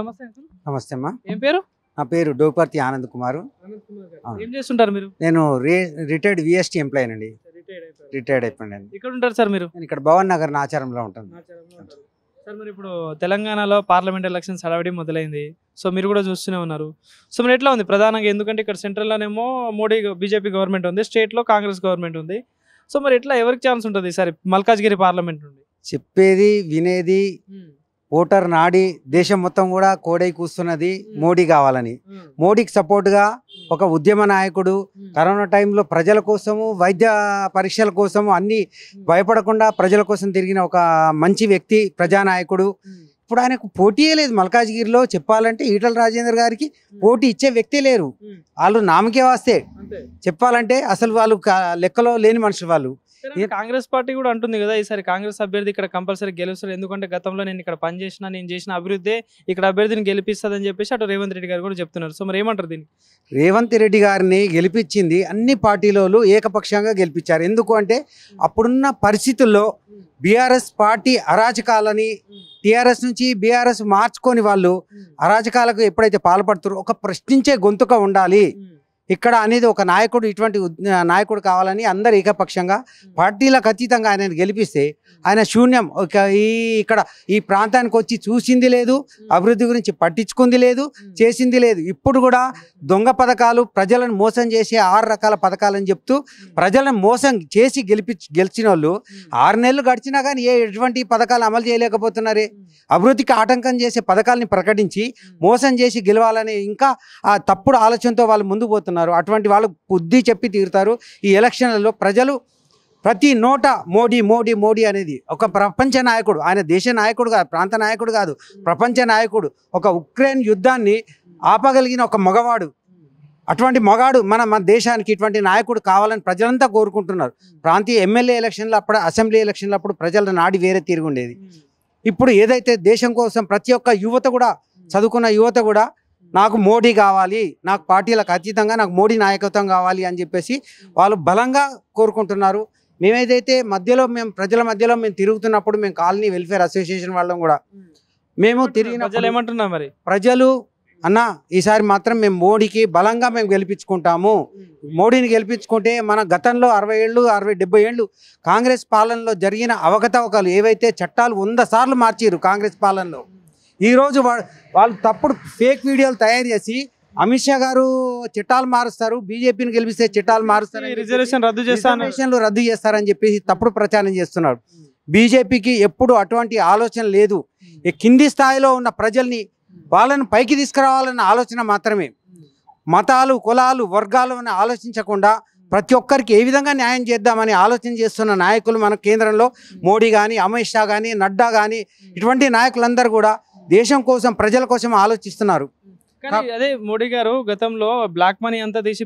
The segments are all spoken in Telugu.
నమస్తే నమస్తే అమ్మా ఏం పేరు నా పేరు డోపర్తి ఆనంద్ కుమార్ ఏం చేస్తుంటారు మీరు నేను రిటైర్డ్ విఎస్టీ ఎంప్లాయీ అండి రిటైర్డ్ అయిపోయింది ఇక్కడ ఉంటారు సార్ మీరు ఇక్కడ భవన్ నగర్ ఆచారంలో ఉంటాను సార్ మరి ఇప్పుడు తెలంగాణలో పార్లమెంట్ ఎలక్షన్స్ హడావిడి మొదలైంది సో మీరు కూడా చూస్తూనే ఉన్నారు సో మరి ఎట్లా ఉంది ప్రధానంగా ఎందుకంటే ఇక్కడ సెంట్రల్లోనేమో మోడీ బీజేపీ గవర్నమెంట్ ఉంది స్టేట్లో కాంగ్రెస్ గవర్నమెంట్ ఉంది సో మరి ఎట్లా ఎవరికి ఛాన్స్ ఉంటుంది సార్ మల్కాజ్గిరి పార్లమెంట్ నుండి చెప్పేది వినేది ఓటర్ నాడి దేశం మొత్తం కూడా కోడై కూస్తున్నది మోడీ కావాలని మోడీకి సపోర్ట్గా ఒక ఉద్యమ నాయకుడు కరోనా టైంలో ప్రజల కోసము వైద్య పరీక్షల కోసము అన్నీ భయపడకుండా ప్రజల కోసం తిరిగిన ఒక మంచి వ్యక్తి ప్రజానాయకుడు ఇప్పుడు ఆయనకు పోటీయే లేదు మల్కాజ్గిరిలో చెప్పాలంటే ఈటల రాజేందర్ గారికి పోటీ ఇచ్చే వ్యక్తే లేరు వాళ్ళు నామకే వస్తే చెప్పాలంటే అసలు వాళ్ళు లెక్కలో లేని మనుషులు వాళ్ళు కాంగ్రెస్ పార్టీ కూడా అంటుంది కదా ఈసారి కాంగ్రెస్ అభ్యర్థి ఇక్కడ కంపల్సరీ గెలుస్తారు ఎందుకంటే గతంలో నేను ఇక్కడ పనిచేసిన నేను చేసిన అభివృద్ధి ఇక్కడ అభ్యర్థిని గెలిపిస్తుందని చెప్పేసి అటు రేవంత్ రెడ్డి గారు కూడా చెప్తున్నారు సో మరి ఏమంటారు దీన్ని రేవంత్ రెడ్డి గారిని గెలిపించింది అన్ని పార్టీలలో ఏకపక్షంగా గెలిపించారు ఎందుకు అంటే అప్పుడున్న పరిస్థితుల్లో బీఆర్ఎస్ పార్టీ అరాచకాలని టీఆర్ఎస్ నుంచి బీఆర్ఎస్ మార్చుకొని వాళ్ళు అరాచకాలకు ఎప్పుడైతే పాల్పడుతున్నారో ఒక ప్రశ్నించే గొంతుక ఉండాలి ఇక్కడ అనేది ఒక నాయకుడు ఇటువంటి నాయకుడు కావాలని అందరు ఏకపక్షంగా పార్టీలకు ఖచ్చితంగా ఆయన గెలిపిస్తే ఆయన శూన్యం ఈ ఇక్కడ ఈ ప్రాంతానికి వచ్చి చూసింది లేదు అభివృద్ధి గురించి పట్టించుకుంది లేదు చేసింది లేదు ఇప్పుడు కూడా దొంగ పథకాలు ప్రజలను మోసం చేసే ఆరు రకాల పథకాలని చెప్తూ ప్రజలను మోసం చేసి గెలిపి గెలిచిన వాళ్ళు ఆరు నెలలు గడిచినా కానీ ఏ ఎటువంటి పథకాలు అమలు చేయలేకపోతున్నారే అభివృద్ధికి ఆటంకం చేసే పథకాలని ప్రకటించి మోసం చేసి గెలవాలని ఇంకా ఆ తప్పుడు ఆలోచనతో వాళ్ళు ముందు పోతున్నారు ఉన్నారు అటువంటి వాళ్ళకు బుద్ధి చెప్పి తీరుతారు ఈ ఎలక్షన్లలో ప్రజలు ప్రతి నోట మోడీ మోడీ మోడీ అనేది ఒక ప్రపంచ నాయకుడు ఆయన దేశ నాయకుడు కాదు ప్రాంత నాయకుడు కాదు ప్రపంచ నాయకుడు ఒక ఉక్రెయిన్ యుద్ధాన్ని ఆపగలిగిన ఒక మగవాడు అటువంటి మగాడు మన మన దేశానికి ఇటువంటి నాయకుడు కావాలని ప్రజలంతా కోరుకుంటున్నారు ప్రాంతీయ ఎమ్మెల్యే ఎలక్షన్లు అప్పుడు అసెంబ్లీ ఎలక్షన్లు అప్పుడు ప్రజల నాడి వేరే తీరుగుండేది ఇప్పుడు ఏదైతే దేశం కోసం ప్రతి ఒక్క యువత కూడా చదువుకున్న యువత కూడా నాకు మోడీ కావాలి నాకు పార్టీలకు అతీతంగా నాకు మోడీ నాయకత్వం కావాలి అని చెప్పేసి వాళ్ళు బలంగా కోరుకుంటున్నారు మేమేదైతే మధ్యలో మేము ప్రజల మధ్యలో మేము తిరుగుతున్నప్పుడు మేము కాలనీ వెల్ఫేర్ అసోసియేషన్ వాళ్ళం కూడా మేము తిరిగిన ప్రజలు ఏమంటున్నాం మరి ప్రజలు అన్న ఈసారి మాత్రం మేము మోడీకి బలంగా మేము గెలిపించుకుంటాము మోడీని గెలిపించుకుంటే మన గతంలో అరవై ఏళ్ళు అరవై డెబ్బై ఏళ్ళు కాంగ్రెస్ పాలనలో జరిగిన అవకతవకలు ఏవైతే చట్టాలు వంద సార్లు మార్చారు కాంగ్రెస్ పాలనలో ఈరోజు వాళ్ళు తప్పుడు ఫేక్ వీడియోలు తయారు చేసి అమిత్ షా గారు చిట్టాలు మారుస్తారు బీజేపీని గెలిపిస్తే చిట్టాలు మారుస్తారు రిజర్వేషన్ రద్దు చేస్తారు రిజర్వేషన్లు రద్దు చేస్తారని చెప్పేసి తప్పుడు ప్రచారం చేస్తున్నారు బీజేపీకి ఎప్పుడు అటువంటి ఆలోచన లేదు కింది స్థాయిలో ఉన్న ప్రజల్ని వాళ్ళని పైకి తీసుకురావాలన్న ఆలోచన మాత్రమే మతాలు కులాలు వర్గాలు అని ఆలోచించకుండా ప్రతి ఒక్కరికి ఏ విధంగా న్యాయం చేద్దామని ఆలోచన చేస్తున్న నాయకులు మన కేంద్రంలో మోడీ కానీ అమిత్ షా కానీ నడ్డా కానీ ఇటువంటి నాయకులందరూ కూడా దేశం కోసం ప్రజల కోసం ఆలోచిస్తున్నారు అదే మోడీ గారు గతంలో బ్లాక్ మనీ అంతా తీసి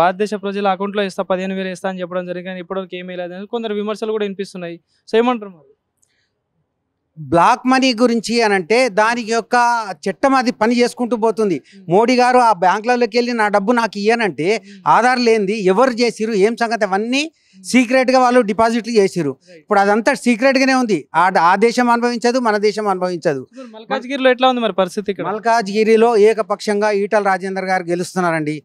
భారతదేశ ప్రజల అకౌంట్ లో ఇస్తా పదిహేను వేలు ఇస్తా అని చెప్పడం జరిగింది ఇప్పటివరకు ఏమీ లేదు కొందరు విమర్శలు కూడా వినిపిస్తున్నాయి సో ఏమంటారు బ్లాక్ మనీ గురించి అని అంటే దానికి యొక్క చట్టం అది పని చేసుకుంటూ పోతుంది మోడీ గారు ఆ బ్యాంకులలోకి వెళ్ళి నా డబ్బు నాకు ఇయ్యనంటే ఆధార్ లేనిది ఎవరు చేసిరు ఏం సంగతి అవన్నీ సీక్రెట్గా వాళ్ళు డిపాజిట్లు చేసిరు ఇప్పుడు అదంతా సీక్రెట్గానే ఉంది ఆ దేశం అనుభవించదు మన దేశం అనుభవించదు మల్కాజ్గిరిలో ఎట్లా ఉంది మరి పరిస్థితి మల్కాజ్గిరిలో ఏకపక్షంగా ఈటల రాజేందర్ గారు గెలుస్తున్నారండి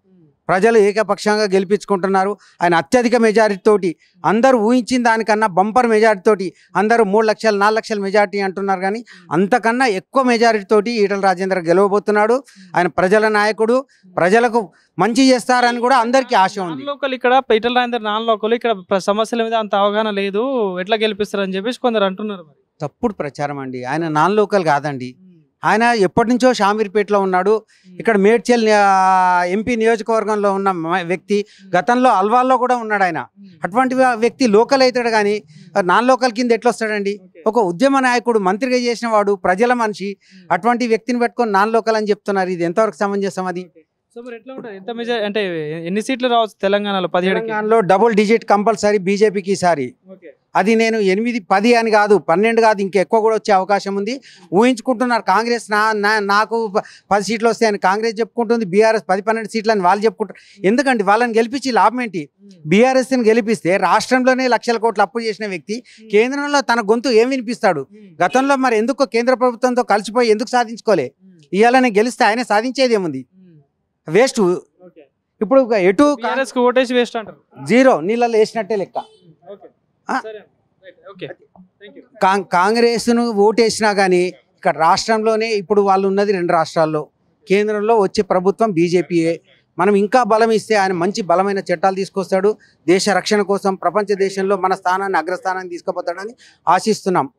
ప్రజలు ఏకపక్షంగా గెలిపించుకుంటున్నారు ఆయన అత్యధిక మెజారిటీ తోటి అందరూ ఊహించిన దానికన్నా బంపర్ మెజారిటీ తోటి అందరూ మూడు లక్షలు నాలుగు లక్షల మెజారిటీ అంటున్నారు కానీ అంతకన్నా ఎక్కువ మెజారిటీ తోటి ఈటల రాజేంద్ర గెలవబోతున్నాడు ఆయన ప్రజల నాయకుడు ప్రజలకు మంచి చేస్తారని కూడా అందరికీ ఆశ ఉంది లోకల్ ఇక్కడ ఈటల రాజేంద్ర నాన్ లోకల్ ఇక్కడ సమస్యల మీద అంత అవగాహన లేదు ఎట్లా గెలిపిస్తారని చెప్పేసి కొందరు అంటున్నారు తప్పుడు ప్రచారం అండి ఆయన నాన్ లోకల్ కాదండి ఆయన ఎప్పటి నుంచో షామీర్పేటలో ఉన్నాడు ఇక్కడ మేడ్చల్ ఎంపీ నియోజకవర్గంలో ఉన్న వ్యక్తి గతంలో అల్వాల్లో కూడా ఉన్నాడు ఆయన అటువంటి వ్యక్తి లోకల్ అవుతాడు కానీ నాన్ లోకల్ కింద ఎట్లొస్తాడండి ఒక ఉద్యమ నాయకుడు మంత్రిగా చేసిన వాడు ప్రజల మనిషి అటువంటి వ్యక్తిని పెట్టుకొని నాన్ లోకల్ అని చెప్తున్నారు ఇది ఎంతవరకు సమంజసం అది అంటే ఎన్ని సీట్లు రావచ్చు తెలంగాణలో పదిహేడు డబుల్ డిజిట్ కంపల్సరీ బీజేపీకి ఈసారి అది నేను ఎనిమిది పది అని కాదు పన్నెండు కాదు ఇంకెక్కువ కూడా వచ్చే అవకాశం ఉంది ఊహించుకుంటున్నారు కాంగ్రెస్ నా నాకు పది సీట్లు వస్తాయని కాంగ్రెస్ చెప్పుకుంటుంది బీఆర్ఎస్ పది పన్నెండు అని వాళ్ళు చెప్పుకుంటారు ఎందుకంటే వాళ్ళని గెలిపించి లాభం ఏంటి బీఆర్ఎస్ని గెలిపిస్తే రాష్ట్రంలోనే లక్షల కోట్లు అప్పు చేసిన వ్యక్తి కేంద్రంలో తన గొంతు ఏం వినిపిస్తాడు గతంలో మరి ఎందుకో కేంద్ర ప్రభుత్వంతో కలిసిపోయి ఎందుకు సాధించుకోలే ఇవాళ నేను గెలిస్తే ఆయన సాధించేది ఏముంది వేస్ట్ ఇప్పుడు ఎటు జీరో నీళ్ళలో వేసినట్టే లెక్క కాంగ్రెస్ను ఓటేసినా కానీ ఇక్కడ రాష్ట్రంలోనే ఇప్పుడు వాళ్ళు ఉన్నది రెండు రాష్ట్రాల్లో కేంద్రంలో వచ్చే ప్రభుత్వం బీజేపీయే మనం ఇంకా బలం ఇస్తే ఆయన మంచి బలమైన చట్టాలు తీసుకొస్తాడు దేశ రక్షణ కోసం ప్రపంచ దేశంలో మన స్థానాన్ని అగ్రస్థానాన్ని తీసుకుపోతాడని ఆశిస్తున్నాం